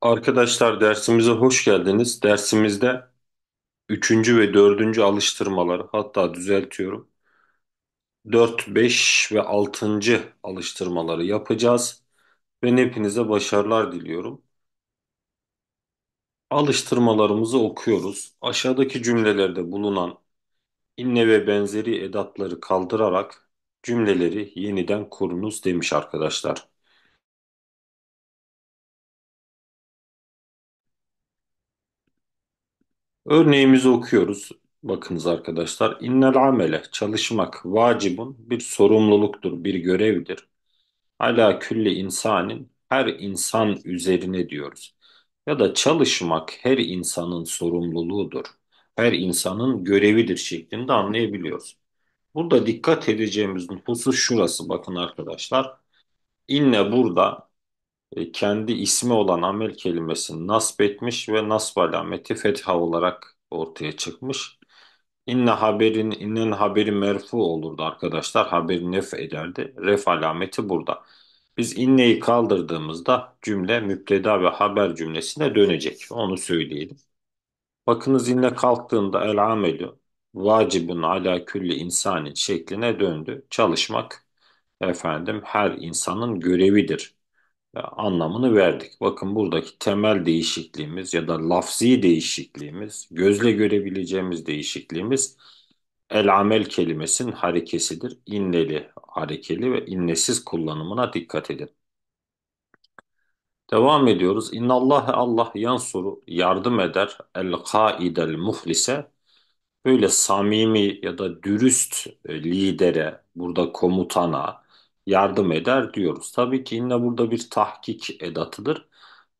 Arkadaşlar dersimize hoş geldiniz. Dersimizde üçüncü ve dördüncü alıştırmaları hatta düzeltiyorum. Dört, beş ve altıncı alıştırmaları yapacağız. Ben hepinize başarılar diliyorum. Alıştırmalarımızı okuyoruz. Aşağıdaki cümlelerde bulunan inne ve benzeri edatları kaldırarak cümleleri yeniden kurunuz demiş arkadaşlar. Örneğimizi okuyoruz. Bakınız arkadaşlar. İnnel amele çalışmak vacibun bir sorumluluktur, bir görevdir. Ala külli insanin her insan üzerine diyoruz. Ya da çalışmak her insanın sorumluluğudur. Her insanın görevidir şeklinde anlayabiliyoruz. Burada dikkat edeceğimiz husus şurası bakın arkadaşlar. İnne burada e, kendi ismi olan amel kelimesini nasb etmiş ve nasb alameti fetha olarak ortaya çıkmış. İnne haberin, innen haberi merfu olurdu arkadaşlar. Haberi nef ederdi. Ref alameti burada. Biz inneyi kaldırdığımızda cümle müpteda ve haber cümlesine dönecek. Onu söyleyelim. Bakınız inne kalktığında el amelü vacibun ala külli insanin şekline döndü. Çalışmak efendim her insanın görevidir anlamını verdik. Bakın buradaki temel değişikliğimiz ya da lafzi değişikliğimiz, gözle görebileceğimiz değişikliğimiz el amel kelimesinin harekesidir. İnneli, harekeli ve innesiz kullanımına dikkat edin. Devam ediyoruz. İnna Allah Allah yansuru yardım eder el kaidel muhlise böyle samimi ya da dürüst e, lidere, burada komutana, yardım eder diyoruz. Tabii ki yine burada bir tahkik edatıdır.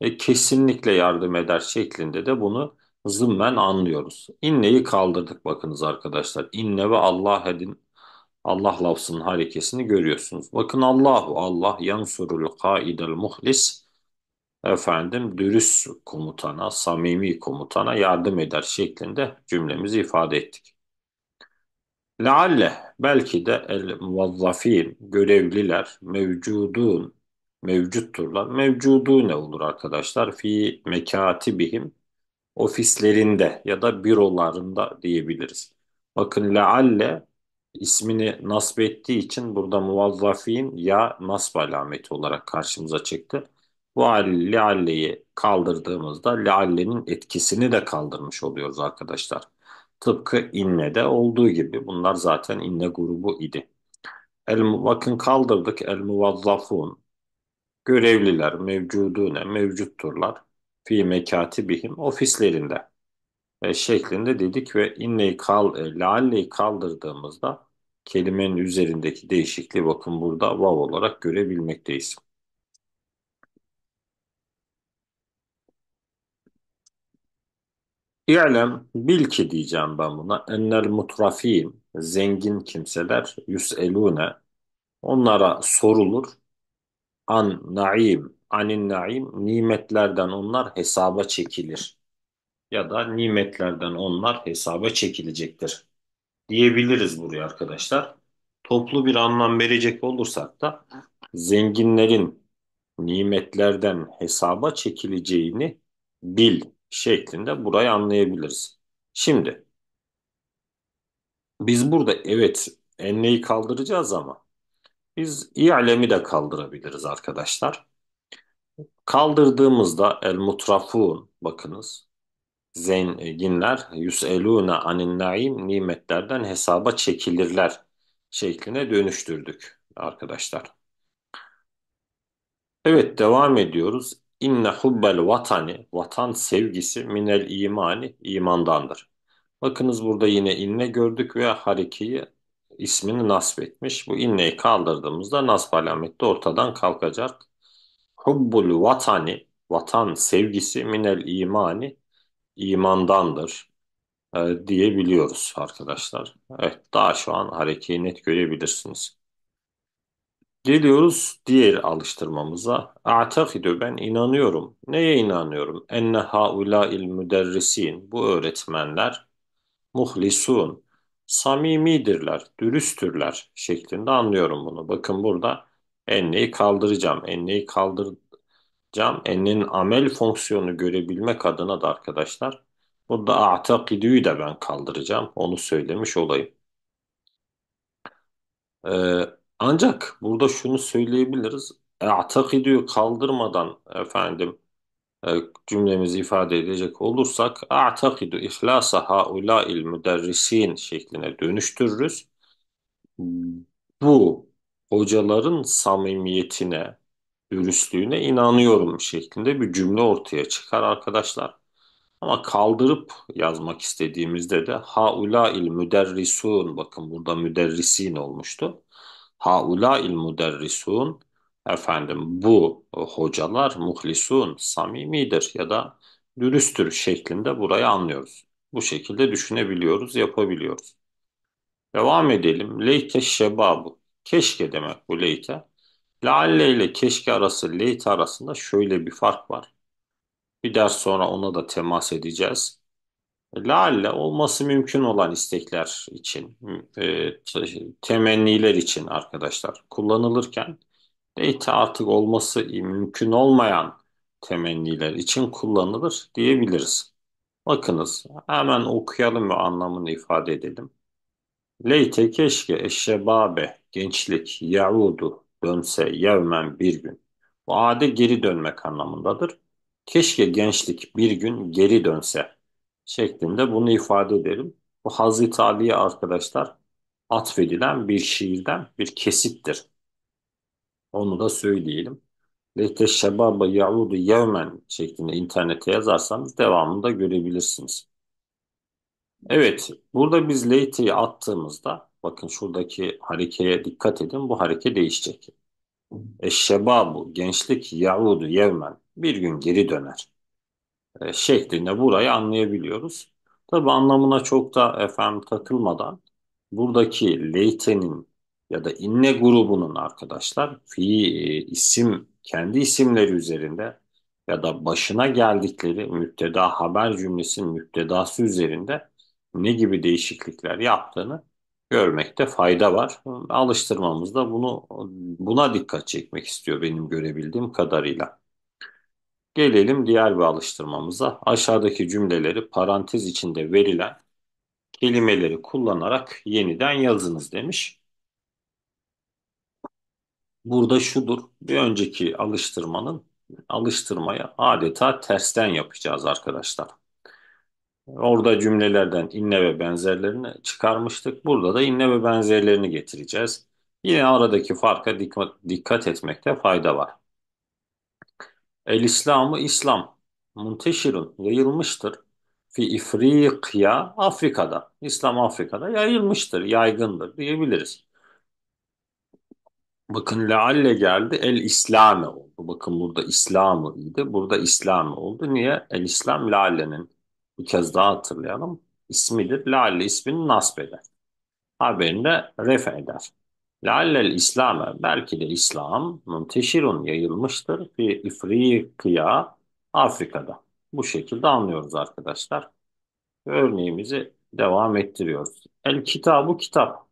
E, kesinlikle yardım eder şeklinde de bunu zımmen anlıyoruz. İnneyi kaldırdık bakınız arkadaşlar. İnne ve Allah edin Allah lafzının harekesini görüyorsunuz. Bakın Allahu Allah yansurul kaidel muhlis efendim dürüst komutana, samimi komutana yardım eder şeklinde cümlemizi ifade ettik. Lealle belki de el muvazzafin görevliler mevcudun mevcutturlar. Mevcudu ne olur arkadaşlar? Fi mekatibihim ofislerinde ya da bürolarında diyebiliriz. Bakın lealle ismini nasb ettiği için burada muvazzafin ya nasb alameti olarak karşımıza çıktı. Bu lealleyi kaldırdığımızda leallenin etkisini de kaldırmış oluyoruz arkadaşlar. Tıpkı İnne'de olduğu gibi bunlar zaten İnne grubu idi. El, bakın kaldırdık el muvazzafun. Görevliler mevcudune mevcutturlar. Fi mekatibihim ofislerinde e, şeklinde dedik ve inneyi kal, e, lalleyi kaldırdığımızda kelimenin üzerindeki değişikliği bakın burada vav olarak görebilmekteyiz. İ'lem bil ki diyeceğim ben buna. Ennel mutrafiyim, zengin kimseler yüselune onlara sorulur. An naim anin naim nimetlerden onlar hesaba çekilir. Ya da nimetlerden onlar hesaba çekilecektir. Diyebiliriz buraya arkadaşlar. Toplu bir anlam verecek olursak da zenginlerin nimetlerden hesaba çekileceğini bil şeklinde burayı anlayabiliriz. Şimdi biz burada evet enneyi kaldıracağız ama biz i'lemi de kaldırabiliriz arkadaşlar. Kaldırdığımızda el mutrafun bakınız zenginler e, yüselune anin naim nimetlerden hesaba çekilirler şekline dönüştürdük arkadaşlar. Evet devam ediyoruz. İnne hubbel vatani, vatan sevgisi minel imani, imandandır. Bakınız burada yine inne gördük ve harekeyi ismini nasb etmiş. Bu inneyi kaldırdığımızda nasb alameti ortadan kalkacak. Hubbul vatani, vatan sevgisi minel imani, imandandır e, diyebiliyoruz arkadaşlar. Evet daha şu an harekeyi net görebilirsiniz. Geliyoruz diğer alıştırmamıza. A'takidu ben inanıyorum. Neye inanıyorum? Enne il müderrisin. Bu öğretmenler muhlisun. Samimidirler, dürüsttürler şeklinde anlıyorum bunu. Bakın burada enneyi kaldıracağım. Enneyi kaldıracağım. Ennenin amel fonksiyonu görebilmek adına da arkadaşlar burada a'takidüyü de ben kaldıracağım. Onu söylemiş olayım. Ee, ancak burada şunu söyleyebiliriz. A'takidu'yu kaldırmadan efendim e, cümlemizi ifade edecek olursak a'takidu ihlasa haulâil müderrisin şekline dönüştürürüz. Bu hocaların samimiyetine, dürüstlüğüne inanıyorum şeklinde bir cümle ortaya çıkar arkadaşlar. Ama kaldırıp yazmak istediğimizde de il müderrisun bakın burada müderrisin olmuştu. Haula il müderrisun efendim bu hocalar muhlisun samimidir ya da dürüsttür şeklinde burayı anlıyoruz. Bu şekilde düşünebiliyoruz, yapabiliyoruz. Devam edelim. Leyte şebabu. Keşke demek bu leyte. Laalle ile keşke arası leyte arasında şöyle bir fark var. Bir ders sonra ona da temas edeceğiz. Lale olması mümkün olan istekler için, e, temenniler için arkadaşlar kullanılırken data artık olması mümkün olmayan temenniler için kullanılır diyebiliriz. Bakınız hemen okuyalım ve anlamını ifade edelim. Leyte keşke eşşebabe gençlik yaudu dönse yevmen bir gün. Vade geri dönmek anlamındadır. Keşke gençlik bir gün geri dönse şeklinde bunu ifade ederim. Bu Hazreti Ali'ye arkadaşlar atfedilen bir şiirden bir kesittir. Onu da söyleyelim. Leyte şebaba Yavudu yevmen şeklinde internete yazarsanız da görebilirsiniz. Evet, burada biz leyte'yi attığımızda bakın şuradaki harekeye dikkat edin. Bu hareke değişecek. Eşşebabu gençlik Yavudu yevmen bir gün geri döner e, şeklinde burayı anlayabiliyoruz. Tabi anlamına çok da efendim takılmadan buradaki leytenin ya da inne grubunun arkadaşlar fi e, isim kendi isimleri üzerinde ya da başına geldikleri müpteda haber cümlesinin müptedası üzerinde ne gibi değişiklikler yaptığını görmekte fayda var. Alıştırmamızda bunu buna dikkat çekmek istiyor benim görebildiğim kadarıyla. Gelelim diğer bir alıştırmamıza. Aşağıdaki cümleleri parantez içinde verilen kelimeleri kullanarak yeniden yazınız demiş. Burada şudur. Bir önceki alıştırmanın alıştırmaya adeta tersten yapacağız arkadaşlar. Orada cümlelerden inne ve benzerlerini çıkarmıştık. Burada da inne ve benzerlerini getireceğiz. Yine aradaki farka dikkat etmekte fayda var. El İslamı İslam munteşirun yayılmıştır. Fi İfrikya Afrika'da. İslam Afrika'da yayılmıştır, yaygındır diyebiliriz. Bakın lealle geldi el İslami oldu. Bakın burada İslamı idi. Burada İslami oldu. Niye? El İslam leallenin bir kez daha hatırlayalım. İsmidir. Lealle ismini nasb eder. Haberinde ref eder. Leallel İslam'a belki de İslam münteşirun yayılmıştır bir İfrikiya Afrika'da. Bu şekilde anlıyoruz arkadaşlar. Örneğimizi devam ettiriyoruz. El Kitabı kitap.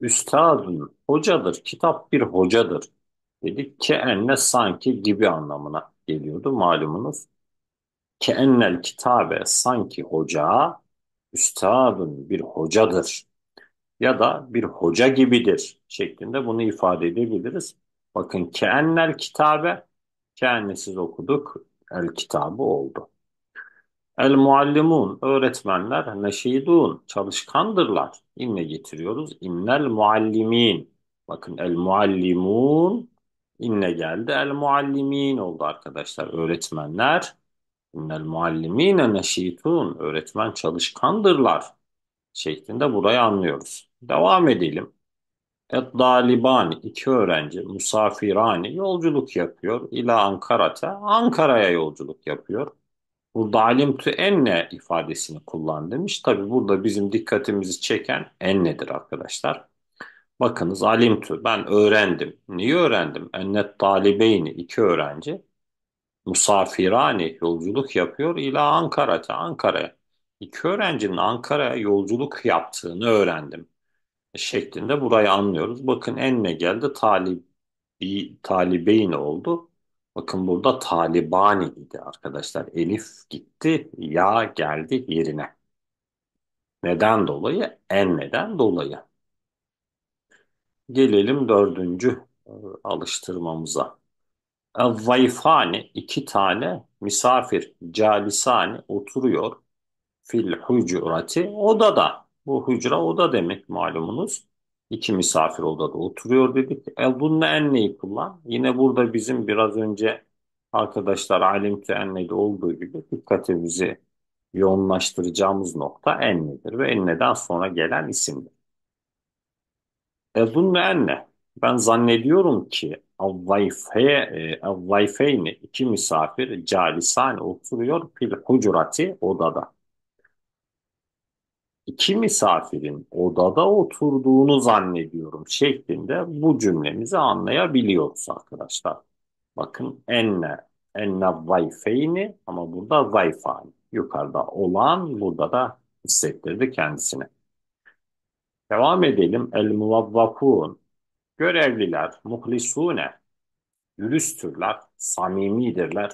Üstadın hocadır. Kitap bir hocadır. Dedik ki enne sanki gibi anlamına geliyordu malumunuz. Ke ennel kitabe sanki hoca üstadın bir hocadır ya da bir hoca gibidir şeklinde bunu ifade edebiliriz. Bakın keennel kitabe keennesiz okuduk el kitabı oldu. El muallimun öğretmenler neşidun çalışkandırlar. İnne getiriyoruz. İnnel muallimin. Bakın el muallimun inne geldi. El muallimin oldu arkadaşlar. Öğretmenler İnnel muallimine neşitun öğretmen çalışkandırlar şeklinde burayı anlıyoruz. Devam edelim. Dalibani iki öğrenci musafirani yolculuk yapıyor ila Ankara'ta Ankara'ya yolculuk yapıyor. Bu alimtü enne ifadesini kullan demiş. Tabi burada bizim dikkatimizi çeken ennedir arkadaşlar. Bakınız alimtü ben öğrendim. Niye öğrendim? Ennet talibeyni iki öğrenci musafirani yolculuk yapıyor ila Ankara'ta Ankara'ya. İki öğrencinin Ankara'ya yolculuk yaptığını öğrendim şeklinde burayı anlıyoruz. Bakın en ne geldi? Talibi, talibeyn oldu. Bakın burada Talibani idi arkadaşlar. Elif gitti, ya geldi yerine. Neden dolayı? En neden dolayı. Gelelim dördüncü e, alıştırmamıza. E, Vayfani iki tane misafir calisani oturuyor fil hücurati odada. Bu hücre oda demek malumunuz. İki misafir odada oturuyor dedik. E, bunun en neyi kullan. Yine burada bizim biraz önce arkadaşlar alimtü ennede olduğu gibi dikkatimizi yoğunlaştıracağımız nokta ennedir ve enneden sonra gelen isimdir. Ezunne enne. Ben zannediyorum ki Avvayfeyni e, iki misafir calisane oturuyor pil hucurati odada iki misafirin odada oturduğunu zannediyorum şeklinde bu cümlemizi anlayabiliyoruz arkadaşlar. Bakın enne, enne vayfeyni ama burada vayfani. Yukarıda olan burada da hissettirdi kendisine. Devam edelim. El muvavvakun. Görevliler, muhlisune, dürüsttürler, samimidirler.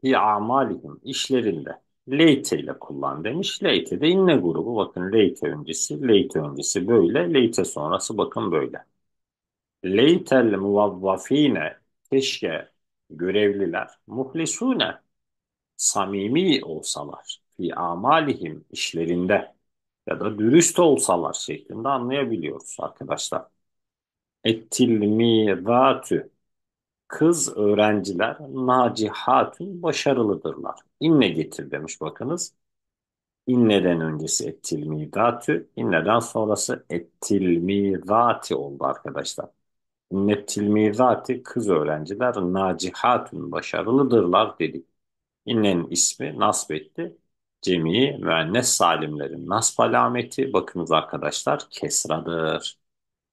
Fi amalihim, işlerinde Leyte ile kullan demiş. Leyte de inne grubu. Bakın Leyte öncesi, Leyte öncesi böyle, Leyte sonrası bakın böyle. Leytel muvavvafine keşke görevliler muhlisune samimi olsalar fi amalihim işlerinde ya da dürüst olsalar şeklinde anlayabiliyoruz arkadaşlar. Ettil mizatü kız öğrenciler nacihatun başarılıdırlar. İnne getir demiş bakınız. İnneden öncesi ettil midatü, inneden sonrası ettil midati oldu arkadaşlar. İnnettil midati kız öğrenciler nacihatun başarılıdırlar dedik. İnnenin ismi nasb etti. Cemi müennes salimlerin nasb alameti bakınız arkadaşlar kesradır.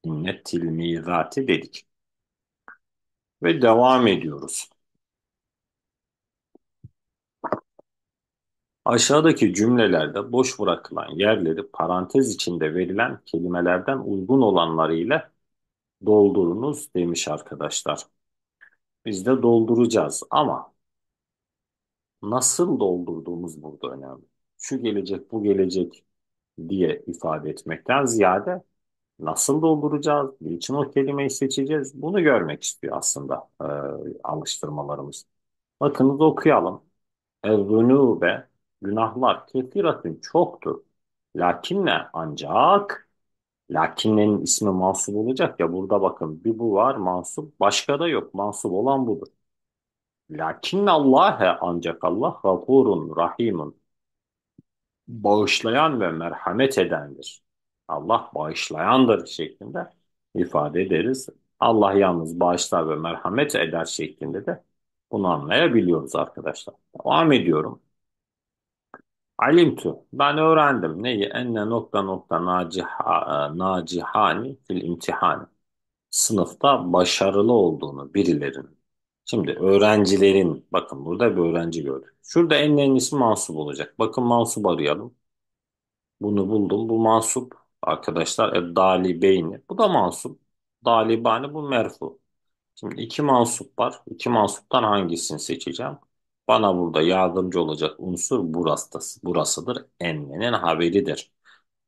İnnettil midati dedik ve devam ediyoruz. Aşağıdaki cümlelerde boş bırakılan yerleri parantez içinde verilen kelimelerden uygun olanlarıyla doldurunuz demiş arkadaşlar. Biz de dolduracağız ama nasıl doldurduğumuz burada önemli. Şu gelecek, bu gelecek diye ifade etmekten ziyade nasıl dolduracağız, niçin o kelimeyi seçeceğiz bunu görmek istiyor aslında e, alıştırmalarımız. Bakınız okuyalım. Zunube günahlar kefiratün çoktur. Lakinne ancak lakinnenin ismi mansub olacak ya burada bakın bir bu var mansub başka da yok mansub olan budur. Lakin Allah'e ancak Allah gafurun rahimun bağışlayan ve merhamet edendir. Allah bağışlayandır şeklinde ifade ederiz. Allah yalnız bağışlar ve merhamet eder şeklinde de bunu anlayabiliyoruz arkadaşlar. Devam ediyorum. Alimtu. Ben öğrendim. Neyi? Enne nokta nokta naciha, e, nacihani fil imtihani. Sınıfta başarılı olduğunu birilerin. Şimdi öğrencilerin. Bakın burada bir öğrenci gördük. Şurada ennenin ismi mansup olacak. Bakın mansup arayalım. Bunu buldum. Bu mansup arkadaşlar. E, Bey'ni. Bu da mansup. Dalibani bu merfu. Şimdi iki mansup var. İki mansuptan hangisini seçeceğim? Bana burada yardımcı olacak unsur burası, burasıdır. Enne'nin haberidir.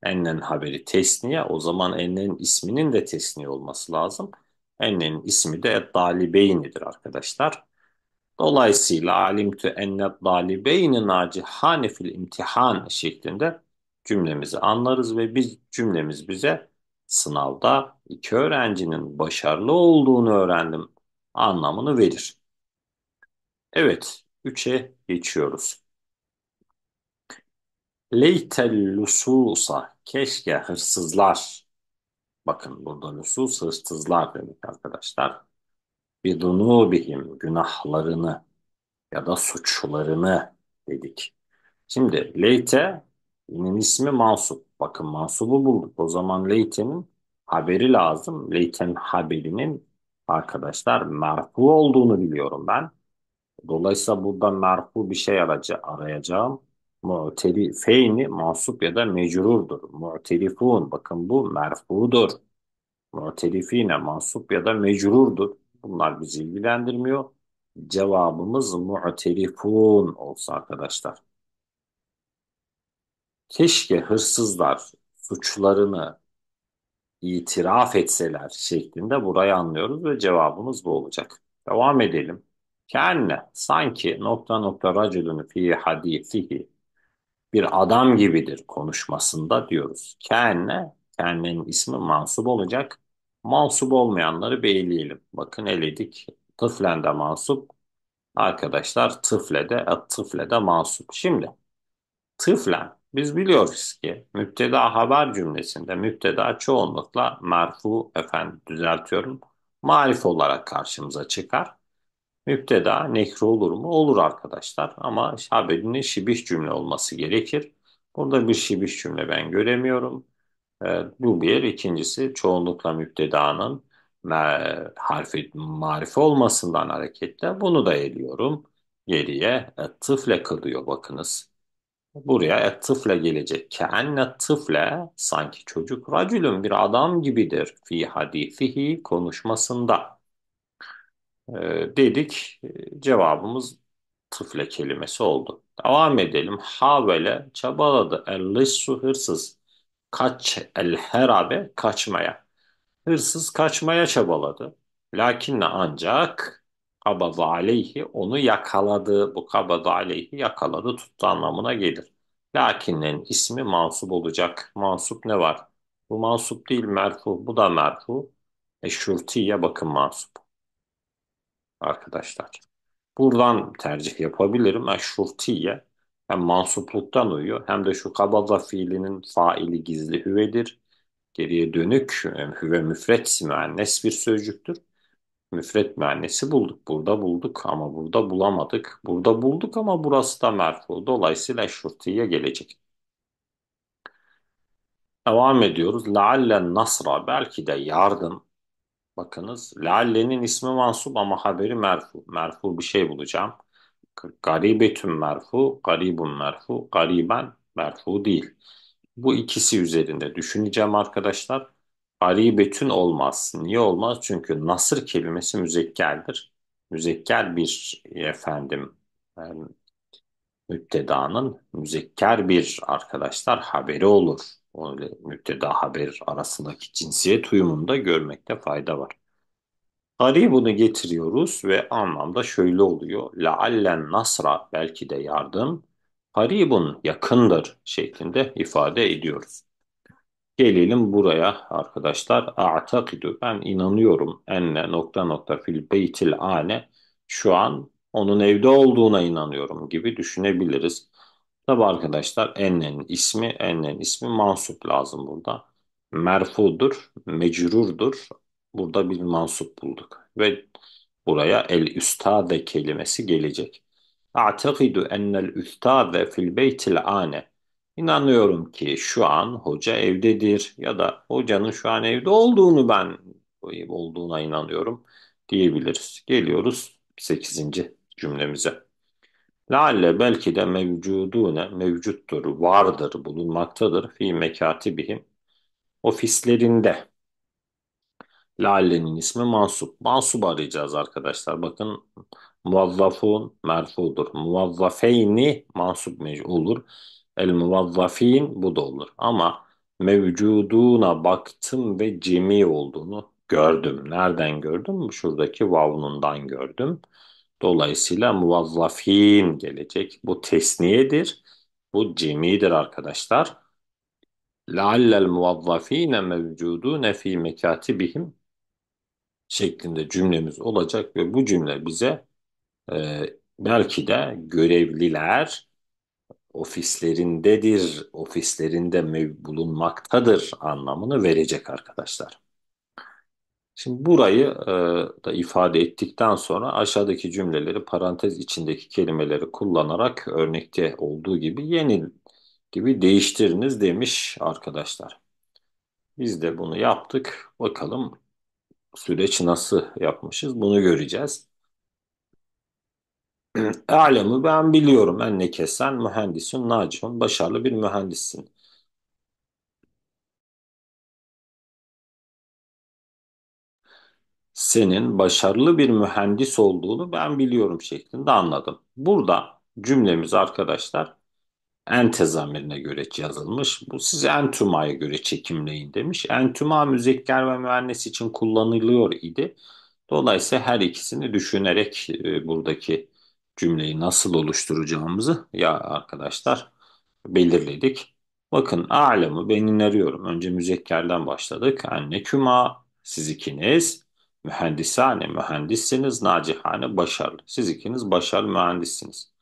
Enne'nin haberi tesniye. O zaman Enne'nin isminin de tesniye olması lazım. Enne'nin ismi de Dali Bey'nidir arkadaşlar. Dolayısıyla alimtü Dali dalibeyni nacihane hanefil imtihan şeklinde cümlemizi anlarız ve biz cümlemiz bize sınavda iki öğrencinin başarılı olduğunu öğrendim anlamını verir. Evet, 3'e geçiyoruz. Leytel lususa, keşke hırsızlar. Bakın burada lusus hırsızlar demek arkadaşlar. Bir Bidunubihim, günahlarını ya da suçlarını dedik. Şimdi leyte Yine ismi Mansup. Bakın Mansup'u bulduk. O zaman Leyten'in haberi lazım. Leyten haberinin arkadaşlar merfu olduğunu biliyorum ben. Dolayısıyla burada merfu bir şey aracı arayacağım. Mu'teli feyni mansup ya da mecrurdur. Mu'telifun bakın bu merfudur. Mu'telifine mansup ya da mecrurdur. Bunlar bizi ilgilendirmiyor. Cevabımız mu'telifun olsa arkadaşlar keşke hırsızlar suçlarını itiraf etseler şeklinde burayı anlıyoruz ve cevabımız bu olacak. Devam edelim. Kenne sanki nokta nokta racülünü fi hadisihi bir adam gibidir konuşmasında diyoruz. Kenne, kennenin ismi mansup olacak. Mansup olmayanları beyleyelim. Bakın eledik. Tıflen de mansup. Arkadaşlar tıfle de, tıfle de mansup. Şimdi tıflen biz biliyoruz ki müpteda haber cümlesinde müpteda çoğunlukla merfu efendim düzeltiyorum marif olarak karşımıza çıkar. Müpteda nekri olur mu? Olur arkadaşlar ama haberinin şibih cümle olması gerekir. Burada bir şibih cümle ben göremiyorum. E, bu bir. ikincisi çoğunlukla müptedanın e, harfi marifi olmasından hareketle bunu da eliyorum. Geriye e, tıfle kalıyor bakınız. Buraya et tıfle gelecek. Keenne tıfle sanki çocuk racülün bir adam gibidir fi hadisihi konuşmasında. Ee, dedik e, cevabımız tıfle kelimesi oldu. Devam edelim. Havele çabaladı. el hırsız. Kaç el-herabe kaçmaya. Hırsız kaçmaya çabaladı. Lakinle ancak Kabadı aleyhi onu yakaladı. Bu kabadı aleyhi yakaladı tuttu anlamına gelir. Lakin'in ismi mansup olacak. Mansup ne var? Bu mansup değil merfu. Bu da merfu. E şurtiye bakın mansup. Arkadaşlar. Buradan tercih yapabilirim. E şurtiye hem mansupluktan uyuyor hem de şu kabaza fiilinin faili gizli hüvedir. Geriye dönük hüve müfret simen, müennes bir sözcüktür müfret mühendisi bulduk. Burada bulduk ama burada bulamadık. Burada bulduk ama burası da merfu. Dolayısıyla şurtiye gelecek. Devam ediyoruz. Leallen nasra belki de yardım. Bakınız leallenin ismi mansub ama haberi merfu. Merfu bir şey bulacağım. Garibetün merfu, garibun merfu, gariben merfu değil. Bu ikisi üzerinde düşüneceğim arkadaşlar ari betün olmaz. Niye olmaz? Çünkü nasır kelimesi müzekkeldir. Müzekker bir e, efendim yani e, müptedanın müzekker bir arkadaşlar haberi olur. Öyle müpteda haber arasındaki cinsiyet uyumunda görmekte fayda var. Ari bunu getiriyoruz ve anlamda şöyle oluyor. Leallen nasra belki de yardım, haribun yakındır şeklinde ifade ediyoruz. Gelelim buraya arkadaşlar. A'takidu ben inanıyorum enne nokta nokta fil beytil ane şu an onun evde olduğuna inanıyorum gibi düşünebiliriz. Tabi arkadaşlar ennenin ismi ennenin ismi mansup lazım burada. Merfudur, mecrurdur. Burada bir mansup bulduk ve buraya el üstade kelimesi gelecek. A'takidu ennel üstade fil beytil ane İnanıyorum ki şu an hoca evdedir ya da hocanın şu an evde olduğunu ben olduğuna inanıyorum diyebiliriz. Geliyoruz 8. cümlemize. lale belki de mevcudu ne mevcuttur, vardır, bulunmaktadır fi mekatibihim ofislerinde. lale'nin ismi Mansup. Mansup'u arayacağız arkadaşlar. Bakın muvazzafun merfudur. Muvazzafeyni mansup olur. El muvazzafin bu da olur. Ama mevcuduna baktım ve cemi olduğunu gördüm. Nereden gördüm? Şuradaki vavnundan gördüm. Dolayısıyla muvazzafin gelecek. Bu tesniyedir. Bu cemidir arkadaşlar. لَعَلَّ الْمُوَظَّف۪ينَ مَوْجُودُونَ ف۪ي مَكَاتِبِهِمْ şeklinde cümlemiz olacak ve bu cümle bize e, belki de görevliler ofislerindedir, ofislerinde bulunmaktadır anlamını verecek arkadaşlar. Şimdi burayı e, da ifade ettikten sonra aşağıdaki cümleleri parantez içindeki kelimeleri kullanarak örnekte olduğu gibi yeni gibi değiştiriniz demiş arkadaşlar. Biz de bunu yaptık. Bakalım süreç nasıl yapmışız bunu göreceğiz. Alem'i ben biliyorum. ne kesen mühendisin, nacihun, başarılı bir mühendissin. Senin başarılı bir mühendis olduğunu ben biliyorum şeklinde anladım. Burada cümlemiz arkadaşlar ente zamirine göre yazılmış. Bu size entüma'ya göre çekimleyin demiş. Entüma müzekker ve müennes için kullanılıyor idi. Dolayısıyla her ikisini düşünerek e, buradaki cümleyi nasıl oluşturacağımızı ya arkadaşlar belirledik. Bakın alemi ben arıyorum. Önce müzekkerden başladık. Anne küma siz ikiniz mühendisane mühendissiniz nacihane başarılı. Siz ikiniz başarılı mühendissiniz.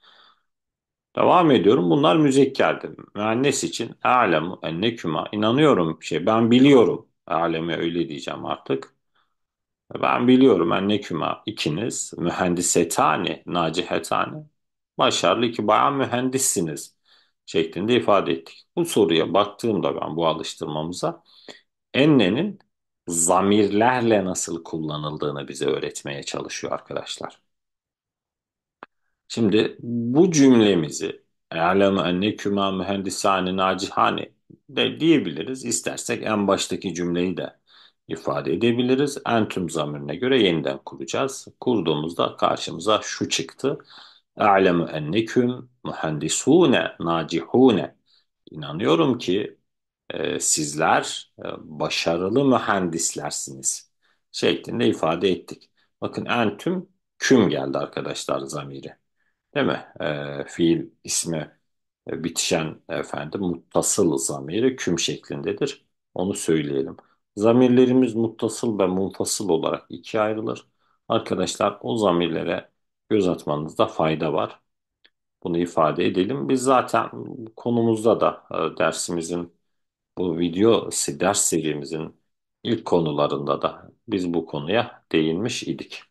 Devam ediyorum. Bunlar müzekkerdi. Mühendis için alemi enne küma inanıyorum şey ben biliyorum. Aleme öyle diyeceğim artık. Ben biliyorum enneküma ikiniz mühendisetani, nacihetani. Başarılı iki bayan mühendissiniz şeklinde ifade ettik. Bu soruya baktığımda ben bu alıştırmamıza ennenin zamirlerle nasıl kullanıldığını bize öğretmeye çalışıyor arkadaşlar. Şimdi bu cümlemizi anne küma mühendisani nacihani de diyebiliriz. İstersek en baştaki cümleyi de ifade edebiliriz. Entüm zamirine göre yeniden kuracağız. Kurduğumuzda karşımıza şu çıktı. A'lemu enneküm mühendisune nacihune. İnanıyorum ki e, sizler e, başarılı mühendislersiniz şeklinde ifade ettik. Bakın entüm küm geldi arkadaşlar zamiri. Değil mi? E, fiil ismi e, bitişen efendim muttasıl zamiri küm şeklindedir. Onu söyleyelim. Zamirlerimiz muttasıl ve munfasıl olarak ikiye ayrılır. Arkadaşlar o zamirlere göz atmanızda fayda var. Bunu ifade edelim. Biz zaten konumuzda da e, dersimizin bu video ders serimizin ilk konularında da biz bu konuya değinmiş idik.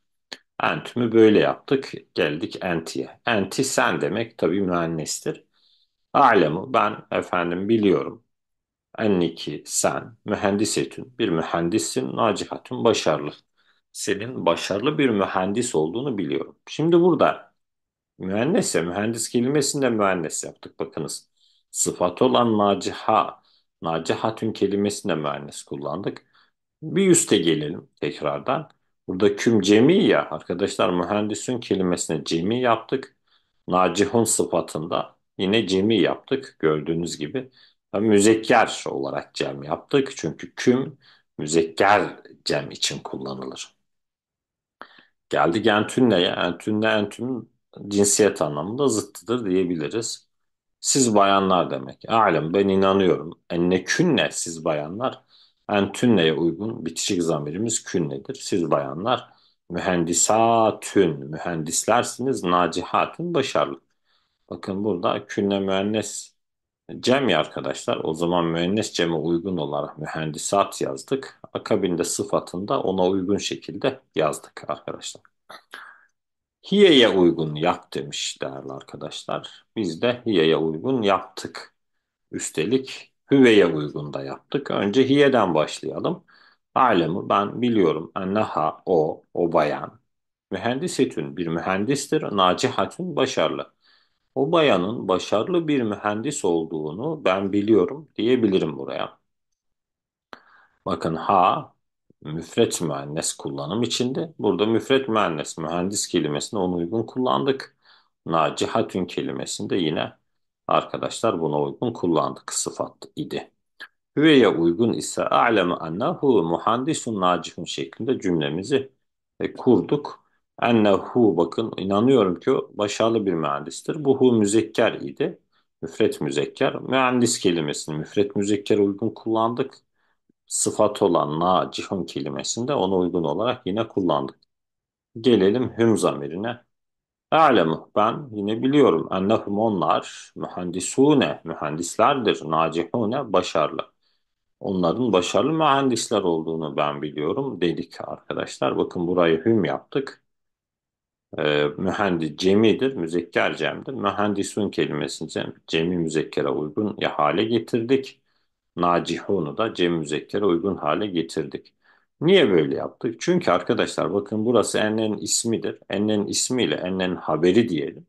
Entümü böyle yaptık. Geldik entiye. Enti sen demek tabii mühendistir. Alemu ben efendim biliyorum. Enniki sen mühendisetün bir mühendissin nacihatün başarılı. Senin başarılı bir mühendis olduğunu biliyorum. Şimdi burada mühendise mühendis kelimesinde mühendis yaptık bakınız. Sıfat olan naciha nacihatün kelimesinde mühendis kullandık. Bir üste gelelim tekrardan. Burada küm cemi ya arkadaşlar mühendisün kelimesine cemi yaptık. Nacihun sıfatında yine cemi yaptık gördüğünüz gibi müzekker olarak cem yaptık. Çünkü küm müzekker cem için kullanılır. Geldik entünleye. Entünle entüm cinsiyet anlamında zıttıdır diyebiliriz. Siz bayanlar demek. Alem ben inanıyorum. Enne künne siz bayanlar. Entünneye uygun bitişik zamirimiz künnedir. Siz bayanlar mühendisatün mühendislersiniz. Nacihatın başarılı. Bakın burada künne mühendis. Cem ya arkadaşlar o zaman müennes Cem'e uygun olarak mühendisat yazdık. Akabinde sıfatında ona uygun şekilde yazdık arkadaşlar. Hiye'ye uygun yap demiş değerli arkadaşlar. Biz de Hiye'ye uygun yaptık. Üstelik Hüve'ye uygun da yaptık. Önce Hiye'den başlayalım. Alemi ben biliyorum. Enneha o, o bayan. Mühendisetün bir mühendistir. Nacihatün başarılı. O bayanın başarılı bir mühendis olduğunu ben biliyorum diyebilirim buraya. Bakın ha müfret mühendis kullanım içinde. Burada müfret mühendis, mühendis kelimesini ona uygun kullandık. Nacihatün kelimesini de yine arkadaşlar buna uygun kullandık. Sıfat idi. Hüveye uygun ise a'lemu ennehu muhandisun nacihun şeklinde cümlemizi e, kurduk. Ennehu bakın inanıyorum ki başarılı bir mühendistir. Bu hu müzekker idi. Müfret müzekker. Mühendis kelimesini müfret müzekker uygun kullandık. Sıfat olan na cihun kelimesinde ona uygun olarak yine kullandık. Gelelim hüm zamirine. Alemu ben yine biliyorum. Ennehum onlar mühendisune mühendislerdir. Nacihune başarılı. Onların başarılı mühendisler olduğunu ben biliyorum dedik arkadaşlar. Bakın burayı hüm yaptık e, mühendis cemidir, müzekker cemdir. Mühendisun kelimesini cemi müzekkere uygun ya hale getirdik. Nacihunu da cemi müzekkere uygun hale getirdik. Niye böyle yaptık? Çünkü arkadaşlar bakın burası ennenin ismidir. Ennenin ismiyle ennenin haberi diyelim.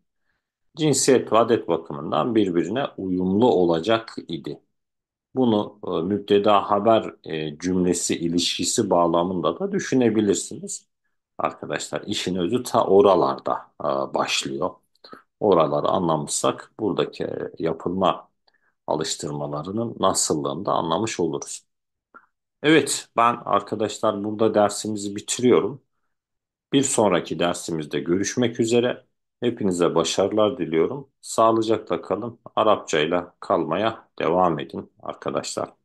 Cinsiyet ve adet bakımından birbirine uyumlu olacak idi. Bunu e, müpteda haber e, cümlesi ilişkisi bağlamında da düşünebilirsiniz arkadaşlar. işin özü ta oralarda e, başlıyor. Oraları anlamışsak buradaki yapılma alıştırmalarının nasıllığını da anlamış oluruz. Evet ben arkadaşlar burada dersimizi bitiriyorum. Bir sonraki dersimizde görüşmek üzere. Hepinize başarılar diliyorum. Sağlıcakla kalın. Arapçayla kalmaya devam edin arkadaşlar.